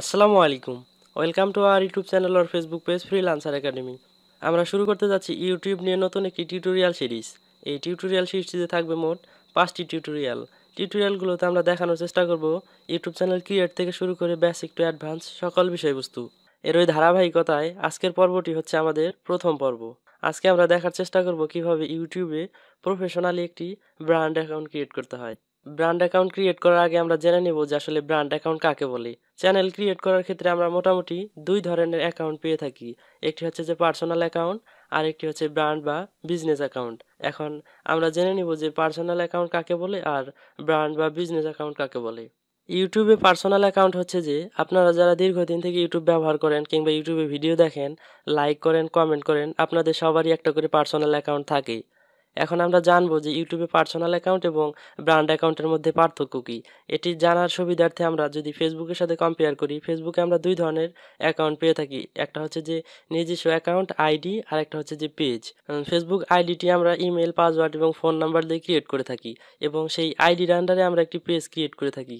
আসসালামু আলাইকুম welcome to our YouTube channel আর ফেসবুক পেজ ফ্রিলান্সার একাডেমি আমরা শুরু করতে যাচ্ছি ইউটিউব নিয়ে নতুন একটি টিউটোরিয়াল সিরিজ এই টিউটোরিয়াল সিরিজটিতে থাকবে মোট পাঁচটি টিউটোরিয়াল টিউটোরিয়ালগুলোতে আমরা দেখানোর চেষ্টা করব ইউটিউব চ্যানেল ক্রিয়েট থেকে শুরু করে বেসিক টু অ্যাডভান্স সকল বিষয়বস্তু এর ওই ধারাবাহিকতায় আজকের পর্বটি হচ্ছে আমাদের প্রথম পর্ব আজকে আমরা দেখার চেষ্টা করব কিভাবে ইউটিউবে প্রফেশনালি একটি ব্র্যান্ড অ্যাকাউন্ট ক্রিয়েট করতে হয় ব্র্যান্ড অ্যাকাউন্ট ক্রিয়েট করার আগে আমরা জেনে নেব যে আসলে ব্র্যান্ড অ্যাকাউন্ট কাকে বলি চ্যানেল ক্রিয়েট করার ক্ষেত্রে আমরা মোটামুটি দুই ধরনের অ্যাকাউন্ট পেয়ে থাকি একটি হচ্ছে যে পার্সোনাল অ্যাকাউন্ট আর একটি হচ্ছে ব্র্যান্ড বা বিজনেস অ্যাকাউন্ট এখন আমরা জেনে নিব যে পার্সোনাল অ্যাকাউন্ট কাকে বলে আর ব্র্যান্ড বা বিজনেস অ্যাকাউন্ট কাকে বলে ইউটিউবে পার্সোনাল অ্যাকাউন্ট হচ্ছে যে আপনারা যারা দীর্ঘদিন থেকে ইউটিউব ব্যবহার করেন কিংবা ইউটিউবে ভিডিও দেখেন লাইক করেন কমেন্ট করেন আপনাদের সবারই একটা করে পার্সোনাল অ্যাকাউন্ট থাকে এখন আমরা জানবো যে ইউটিউবে পার্সোনাল অ্যাকাউন্ট এবং ব্র্যান্ড অ্যাকাউন্টের মধ্যে পার্থক্য কী এটি জানার সুবিধার্থে আমরা যদি ফেসবুকের সাথে কম্পেয়ার করি ফেসবুকে আমরা দুই ধরনের অ্যাকাউন্ট পেয়ে থাকি একটা হচ্ছে যে নিজস্ব অ্যাকাউন্ট আইডি আর একটা হচ্ছে যে পেজ ফেসবুক আইডিটি আমরা ইমেল পাসওয়ার্ড এবং ফোন নাম্বার দিয়ে ক্রিয়েট করে থাকি এবং সেই আইডির আন্ডারে আমরা একটি পেজ ক্রিয়েট করে থাকি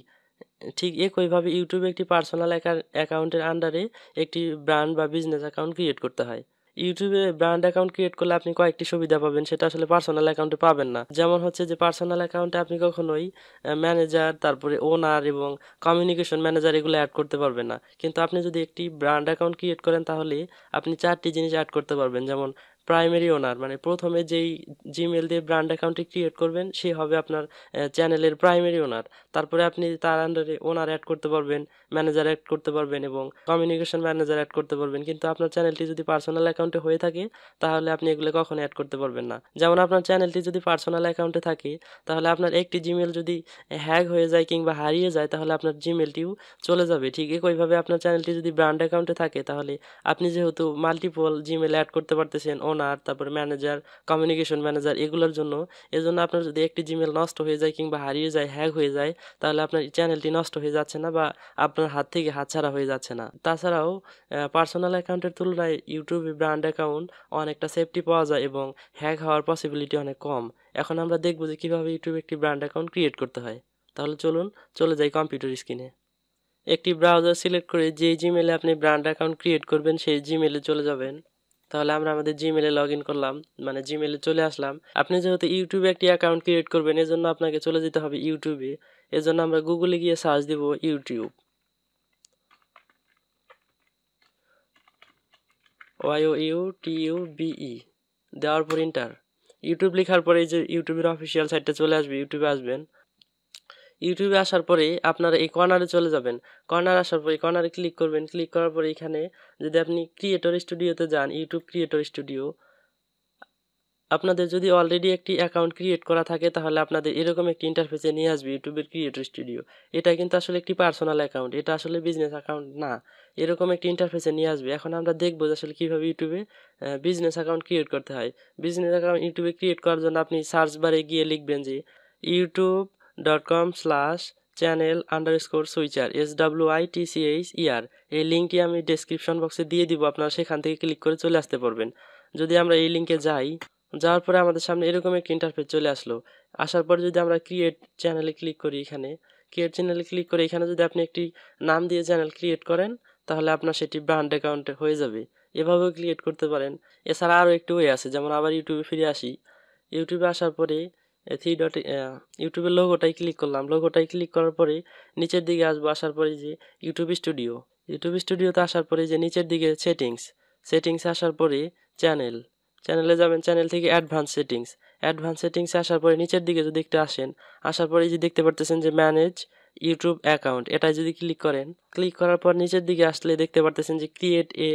ঠিক একইভাবে ইউটিউবে একটি পার্সোনাল অ্যাকাউন্টের আন্ডারে একটি ব্র্যান্ড বা বিজনেস অ্যাকাউন্ট ক্রিয়েট করতে হয় ইউটিউবে ব্র্যান্ড অ্যাকাউন্ট ক্রিয়েট করলে আপনি কয়েকটি সুবিধা পাবেন সেটা আসলে পার্সোনাল অ্যাকাউন্টে পাবেন না যেমন হচ্ছে যে পার্সোনাল অ্যাকাউন্টে আপনি কখনোই ম্যানেজার তারপরে ওনার এবং কমিউনিকেশন ম্যানেজার এগুলো অ্যাড করতে পারবেন না কিন্তু আপনি যদি একটি ব্র্যান্ড অ্যাকাউন্ট ক্রিয়েট করেন তাহলে আপনি চারটি জিনিস অ্যাড করতে পারবেন যেমন প্রাইমারি ওনার মানে প্রথমে যেই জিমেল দিয়ে ব্র্যান্ড অ্যাকাউন্টটি ক্রিয়েট করবেন সে হবে আপনার চ্যানেলের প্রাইমারি ওনার তারপরে আপনি তার আন্ডারে ওনার অ্যাড করতে পারবেন ম্যানেজার অ্যাড করতে পারবেন এবং কমিউনিকেশন ম্যানেজার অ্যাড করতে পারবেন কিন্তু আপনার চ্যানেলটি যদি পার্সোনাল অ্যাকাউন্টে হয়ে থাকে তাহলে আপনি এগুলো কখনো অ্যাড করতে পারবেন না যেমন আপনার চ্যানেলটি যদি পার্সোনাল অ্যাকাউন্টে থাকে তাহলে আপনার একটি জিমেল যদি হ্যাক হয়ে যায় কিংবা হারিয়ে যায় তাহলে আপনার জিমেলটিও চলে যাবে ঠিক একইভাবে আপনার চ্যানেলটি যদি ব্র্যান্ড অ্যাকাউন্টে থাকে তাহলে আপনি যেহেতু মাল্টিপল জিমেল অ্যাড করতে পারতেছেন ওনার তারপরে ম্যানেজার কমিউনিকেশন ম্যানেজার এগুলোর জন্য এই জন্য আপনার যদি একটি জিমেল নষ্ট হয়ে যায় কিংবা হারিয়ে যায় হ্যাক হয়ে যায় তাহলে আপনার চ্যানেলটি নষ্ট হয়ে যাচ্ছে না বা আপনার হাত থেকে হাতছাড়া হয়ে যাচ্ছে না তাছাড়াও পার্সোনাল অ্যাকাউন্টের তুলনায় ইউটিউবে ব্র্যান্ড অ্যাকাউন্ট অনেকটা সেফটি পাওয়া যায় এবং হ্যাক হওয়ার পসিবিলিটি অনেক কম এখন আমরা দেখব যে কীভাবে ইউটিউবে একটি ব্র্যান্ড অ্যাকাউন্ট ক্রিয়েট করতে হয় তাহলে চলুন চলে যাই কম্পিউটার স্ক্রিনে একটি ব্রাউজার সিলেক্ট করে যে জিমেলে আপনি ব্র্যান্ড অ্যাকাউন্ট ক্রিয়েট করবেন সেই জিমেলে চলে যাবেন তাহলে আমরা আমাদের জিমেলে লগ ইন করলাম মানে জিমেলে চলে আসলাম আপনি যেহেতু ইউটিউবে একটি অ্যাকাউন্ট ক্রিয়েট করবেন এজন্য আপনাকে চলে যেতে হবে ইউটিউবে এজন্য আমরা গুগলে গিয়ে সার্চ দিব YouTube Y O U T U B E দেওয়ার পর ইন্টার ইউটিউব লেখার পরে যে ইউটিউবের অফিসিয়াল সাইটটা চলে আসবে ইউটিউবে আসবেন ইউটিউবে আসার পরে আপনারা এই কর্নারে চলে যাবেন কর্নার আসার পরে কর্নারে ক্লিক করবেন ক্লিক করার পরে এখানে যদি আপনি ক্রিয়েটর স্টুডিওতে যান ইউটিউব ক্রিয়েটর স্টুডিও আপনাদের যদি অলরেডি একটি অ্যাকাউন্ট ক্রিয়েট করা থাকে তাহলে আপনাদের এরকম একটি ইন্টারফেসে নিয়ে আসবে ইউটিউবের ক্রিয়েটর স্টুডিও এটা কিন্তু আসলে একটি পার্সোনাল অ্যাকাউন্ট এটা আসলে বিজনেস অ্যাকাউন্ট না এরকম একটি ইন্টারফেসে নিয়ে আসবে এখন আমরা দেখবো যে আসলে কীভাবে ইউটিউবে বিজনেস অ্যাকাউন্ট ক্রিয়েট করতে হয় বিজনেস অ্যাকাউন্ট ইউটিউবে ক্রিয়েট করার জন্য আপনি সার্চ বারে গিয়ে লিখবেন যে YouTube dot com slash channel underscore switcher S W I T C H R এই লিঙ্কটি আমি ডিসক্রিপশন বক্সে দিয়ে দিব আপনারা সেখান থেকে ক্লিক করে চলে আসতে পারবেন যদি আমরা এই লিঙ্কে যাই যাওয়ার পরে আমাদের সামনে এরকম একটি ইন্টারফেস চলে আসলো আসার পরে যদি আমরা ক্রিয়েট চ্যানেলে ক্লিক করি এখানে ক্রিয়েট চ্যানেলে ক্লিক করে এখানে যদি আপনি একটি নাম দিয়ে চ্যানেল ক্রিয়েট করেন তাহলে আপনার সেটি ব্র্যান্ড অ্যাকাউন্টে হয়ে যাবে এভাবেও ক্রিয়েট করতে পারেন এছাড়া আরও একটি ওয়ে আছে যেমন আবার ইউটিউবে ফিরে আসি ইউটিউবে আসার পরে থ্রি ডট ইউটিউবের লোগোটাই ক্লিক করলাম লোগোটাই ক্লিক করার পরে নিচের দিকে আসবো আসার পরে যে ইউটিউব স্টুডিও ইউটিউব স্টুডিওতে আসার পরে যে নিচের দিকে সেটিংস সেটিংস আসার পরে চ্যানেল চ্যানেলে যাবেন চ্যানেল থেকে অ্যাডভান্স সেটিংস অ্যাডভান্স সেটিংসে আসার পরে নিচের দিকে যদি একটু আসেন আসার পরে যে দেখতে পারতেছেন যে ম্যানেজ ইউটিউব অ্যাকাউন্ট এটা যদি ক্লিক করেন ক্লিক করার পর নিচের দিকে আসলে দেখতে পারতেছেন যে ক্রিয়েট এ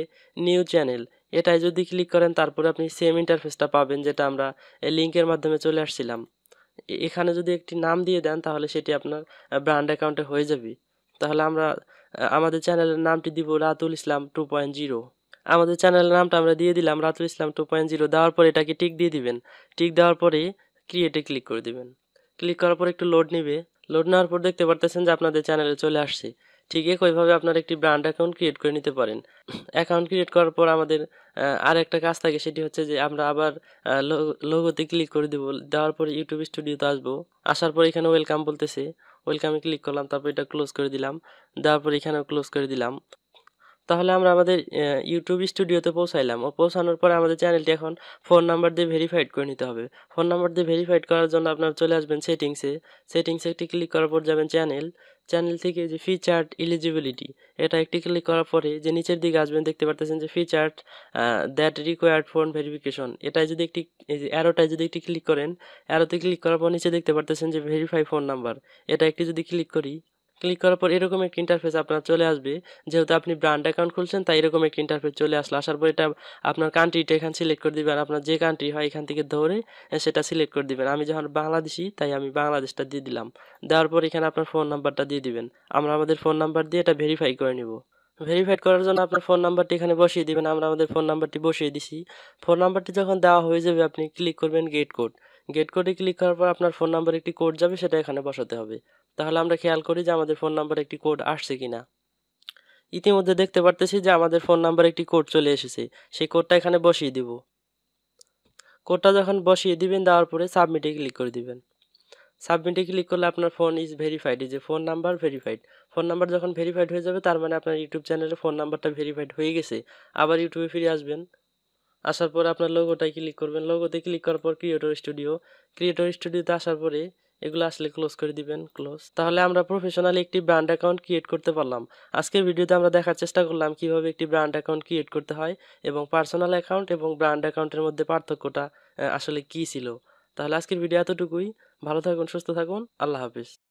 নিউ চ্যানেল এটাই যদি ক্লিক করেন তারপরে আপনি সেম ইন্টারফেসটা পাবেন যেটা আমরা এই লিঙ্কের মাধ্যমে চলে আসছিলাম এখানে যদি একটি নাম দিয়ে দেন তাহলে সেটি আপনার ব্র্যান্ড অ্যাকাউন্টে হয়ে যাবে তাহলে আমরা আমাদের চ্যানেলের নামটি দিব Ratul Islam two point zero আমাদের চ্যানেলের নামটা আমরা দিয়ে দিলাম Ratul Islam two point zero দেওয়ার পরে এটাকে টিক দিয়ে দিবেন টিক দেওয়ার পরে ক্রিয়েটে ক্লিক করে দিবেন ক্লিক করার পর একটু লোড নেবে লোড নেওয়ার পর দেখতে পারতেছেন যে আপনাদের চ্যানেলে চলে আসছে ঠিক একইভাবে আপনার একটি ব্র্যান্ড অ্যাকাউন্ট ক্রিয়েট করে নিতে পারেন অ্যাকাউন্ট ক্রিয়েট করার পর আমাদের আর একটা কাজ থাকে সেটি হচ্ছে যে আমরা আবার লোগোতে ক্লিক করে দেবো দেওয়ার পরে ইউটিউব স্টুডিওতে আসবো আসার পর এখানে ওয়েলকাম বলতেছে ওয়েলকামে ক্লিক করলাম তারপর এটা ক্লোজ করে দিলাম দেওয়ার পর এখানেও ক্লোজ করে দিলাম তাহলে আমরা আমাদের ইউটিউব স্টুডিওতে পৌঁছাইলাম ও পৌঁছানোর পরে আমাদের চ্যানেলটি এখন ফোন নাম্বার দিয়ে ভেরিফাইড করে নিতে হবে ফোন নাম্বার দিয়ে ভেরিফাইড করার জন্য আপনার চলে আসবেন সেটিংসে সেটিংসে একটি ক্লিক করার পর যাবেন চ্যানেল চ্যানেল থেকে যে ফিচার্ট ইলিজিবিলিটি এটা একটি ক্লিক করার পরে যে নিচের দিকে আসবেন দেখতে পারতেছেন যে featured that required phone verification এটাই যদি একটি অ্যারোটায় যদি একটি ক্লিক করেন অ্যারোতে ক্লিক করার পর নিচে দেখতে পারতেছেন যে ভেরিফাই ফোন নাম্বার এটা একটি যদি ক্লিক করি ক্লিক করার পর এরকম একটা ইন্টারফেস আপনার চলে আসবে যেহেতু আপনি ব্র্যান্ড অ্যাকাউন্ট খুলছেন তাই এরকম একটা ইন্টারফেস চলে আসলো আসার পর এটা আপনার কান্ট্রিটা এখান সিলেক্ট করে দিবেন আপনার যে কান্ট্রি হয় এখান থেকে ধরে সেটা সিলেক্ট করে দিবেন আমি যখন বাংলাদেশি তাই আমি বাংলাদেশটা দিয়ে দিলাম দেওয়ার পর এখানে আপনার ফোন নাম্বারটা দিয়ে দিবেন আমরা আমাদের ফোন নাম্বার দিয়ে এটা ভেরিফাই করে নিব ভেরিফাইড করার জন্য আপনার ফোন নাম্বারটি এখানে বসিয়ে দিবেন আমরা আমাদের ফোন নাম্বারটি বসিয়ে দিছি ফোন নাম্বারটি যখন দেওয়া হয়ে যাবে আপনি ক্লিক করবেন গেট কোড গেট কোডে ক্লিক করার পর আপনার ফোন নাম্বার একটি কোড যাবে সেটা এখানে বসাতে হবে তাহলে আমরা খেয়াল করি যে আমাদের ফোন নাম্বার একটি কোড আসছে কিনা ইতিমধ্যে দেখতে পারতেছি যে আমাদের ফোন নাম্বার একটি কোড চলে এসেছে সেই কোডটা এখানে বসিয়ে দিব কোডটা যখন বসিয়ে দিবেন দেওয়ার পরে সাবমিটে ক্লিক করে দিবেন সাবমিটে ক্লিক করলে আপনার ফোন ইজ ভেরিফাইড যে phone number verified phone number যখন ভেরিফাইড হয়ে যাবে তার মানে আপনার ইউটিউব চ্যানেলে ফোন নাম্বারটা ভেরিফাইড হয়ে গেছে আবার ইউটিউবে ফিরে আসবেন আসার পরে আপনার লোগোটাই ক্লিক করবেন লোগোতে ক্লিক করার পর ক্রিয়েটর স্টুডিও ক্রিয়েটর স্টুডিওতে আসার পরে এগুলো আসলে ক্লোজ করে দিবেন ক্লোজ তাহলে আমরা প্রফেশনালি একটি ব্র্যান্ড অ্যাকাউন্ট ক্রিয়েট করতে পারলাম আজকের ভিডিওতে আমরা দেখার চেষ্টা করলাম কিভাবে একটি ব্র্যান্ড অ্যাকাউন্ট ক্রিয়েট করতে হয় এবং পার্সোনাল অ্যাকাউন্ট এবং ব্র্যান্ড অ্যাকাউন্টের মধ্যে পার্থক্যটা আসলে কী ছিল তাহলে আজকের ভিডিও এতটুকুই ভালো থাকুন সুস্থ থাকুন আল্লাহ হাফিজ